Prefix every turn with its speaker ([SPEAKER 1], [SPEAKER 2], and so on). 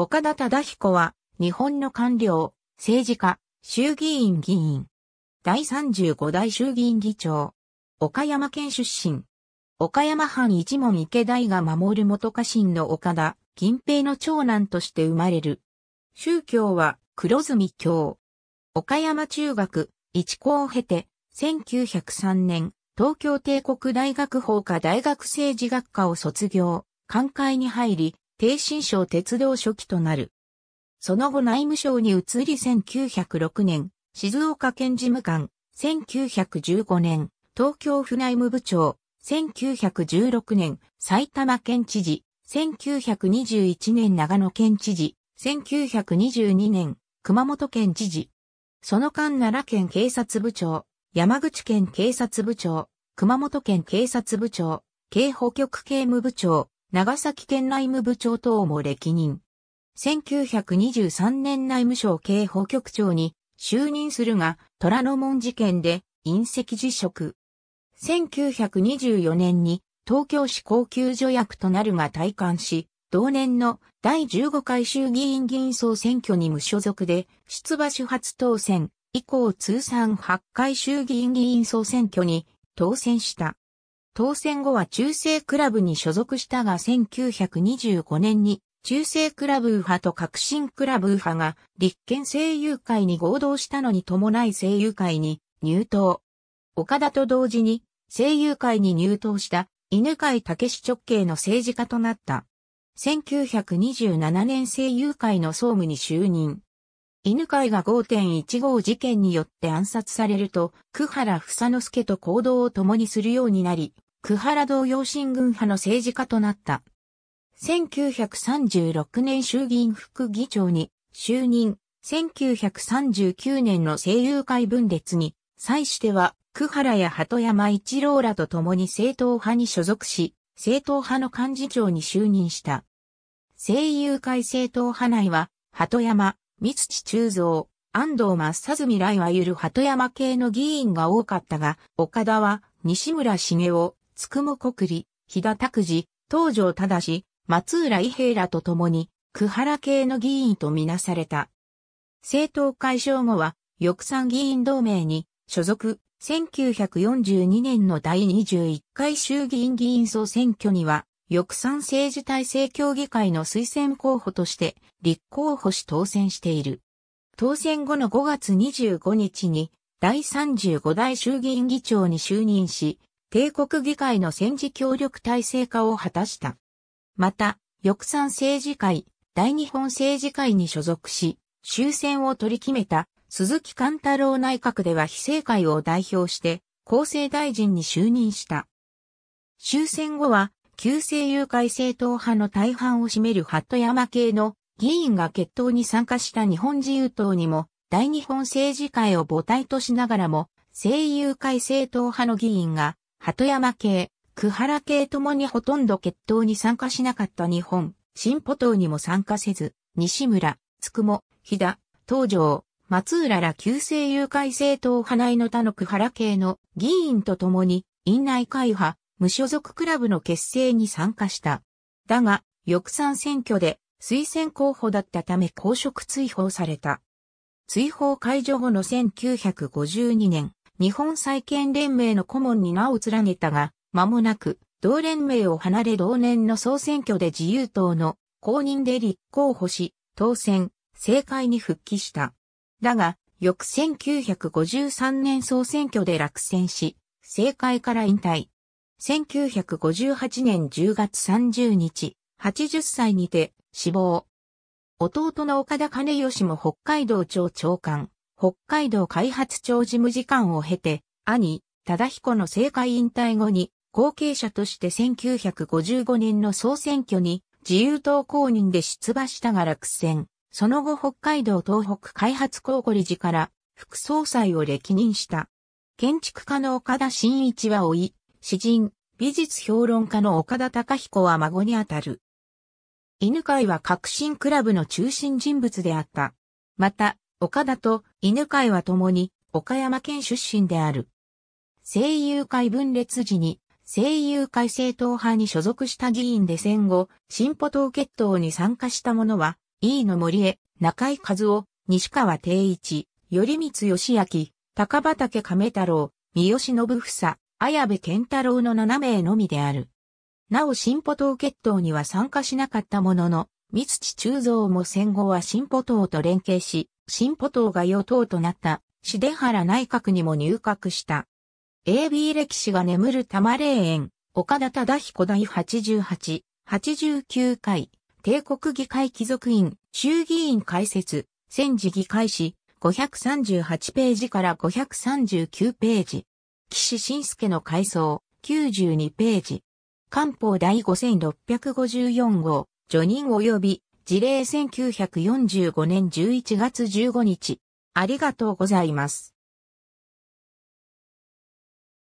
[SPEAKER 1] 岡田忠彦は、日本の官僚、政治家、衆議院議員。第35代衆議院議長。岡山県出身。岡山藩一門池大が守る元家臣の岡田、銀平の長男として生まれる。宗教は、黒住教。岡山中学、一校を経て、1903年、東京帝国大学法科大学政治学科を卒業、官会に入り、低新省鉄道初期となる。その後内務省に移り1906年、静岡県事務官、1915年、東京府内務部長、1916年、埼玉県知事、1921年長野県知事、1922年、熊本県知事。その間奈良県警察部長、山口県警察部長、熊本県警察部長、警保局警務部長、長崎県内務部長等も歴任。1923年内務省警報局長に就任するが、虎ノ門事件で隕石辞職。1924年に東京市高級助役となるが退官し、同年の第15回衆議院議員総選挙に無所属で出馬主発当選以降通算8回衆議院議員総選挙に当選した。当選後は中世クラブに所属したが1925年に中世クラブ派と革新クラブ派が立憲声優会に合同したのに伴い声優会に入党。岡田と同時に声優会に入党した犬飼武史直系の政治家となった。1927年声優会の総務に就任。犬飼が5.15事件によって暗殺されると、久原房之助と行動を共にするようになり、久原同様新軍派の政治家となった。1936年衆議院副議長に就任、1939年の政友会分裂に、際しては、久原や鳩山一郎らと共に政党派に所属し、政党派の幹事長に就任した。政友会政党派内は、鳩山、三土中蔵、安藤正純らいわゆる鳩山系の議員が多かったが、岡田は西村茂雄、つくも国利、日田拓司、東条正、松浦伊平らと共に、久原系の議員とみなされた。政党解消後は、翼賛議員同盟に、所属、1942年の第21回衆議院議員総選挙には、翼賛政治体制協議会の推薦候補として、立候補し当選している。当選後の5月25日に、第35代衆議院議長に就任し、帝国議会の戦時協力体制化を果たした。また、翼賛政治会、大日本政治会に所属し、終戦を取り決めた鈴木貫太郎内閣では非正会を代表して厚生大臣に就任した。終戦後は、旧政友会政党派の大半を占める鳩山系の議員が決闘に参加した日本自由党にも、大日本政治会を母体としながらも、政友会政党派の議員が鳩山系、久原系ともにほとんど決闘に参加しなかった日本、新歩党にも参加せず、西村、つくも、日田、東条、松浦ら旧制誘拐政党花井の他の久原系の議員と共に、院内会派、無所属クラブの結成に参加した。だが、翌参選挙で推薦候補だったため公職追放された。追放解除後の1952年、日本再建連盟の顧問に名を連ねたが、間もなく、同連盟を離れ同年の総選挙で自由党の公認で立候補し、当選、政界に復帰した。だが、翌1953年総選挙で落選し、政界から引退。1958年10月30日、80歳にて死亡。弟の岡田兼義も北海道庁長官。北海道開発庁事務次官を経て、兄、忠彦の政界引退後に、後継者として1955年の総選挙に自由党公認で出馬したが落選。その後北海道東北開発公補理事から副総裁を歴任した。建築家の岡田真一は老い、詩人、美術評論家の岡田隆彦は孫にあたる。犬飼は革新クラブの中心人物であった。また、岡田と犬飼は共に岡山県出身である。声優会分裂時に声優会政党派に所属した議員で戦後、進歩党決闘に参加した者は、飯野森江、中井和夫、西川定一、頼光義明、高畑亀太郎、三好信房、綾部健太郎の7名のみである。なお進歩党決闘には参加しなかったものの、三土中蔵も戦後は進歩党と連携し、進歩党が与党となった、幣原内閣にも入閣した。AB 歴史が眠る玉霊園、岡田忠彦第88、89回、帝国議会貴族院、衆議院開設、戦時議会史、538ページから539ページ。岸信介の回想、92ページ。官報第5654号、叙任及び事例1945年11月15日。ありがとうございます。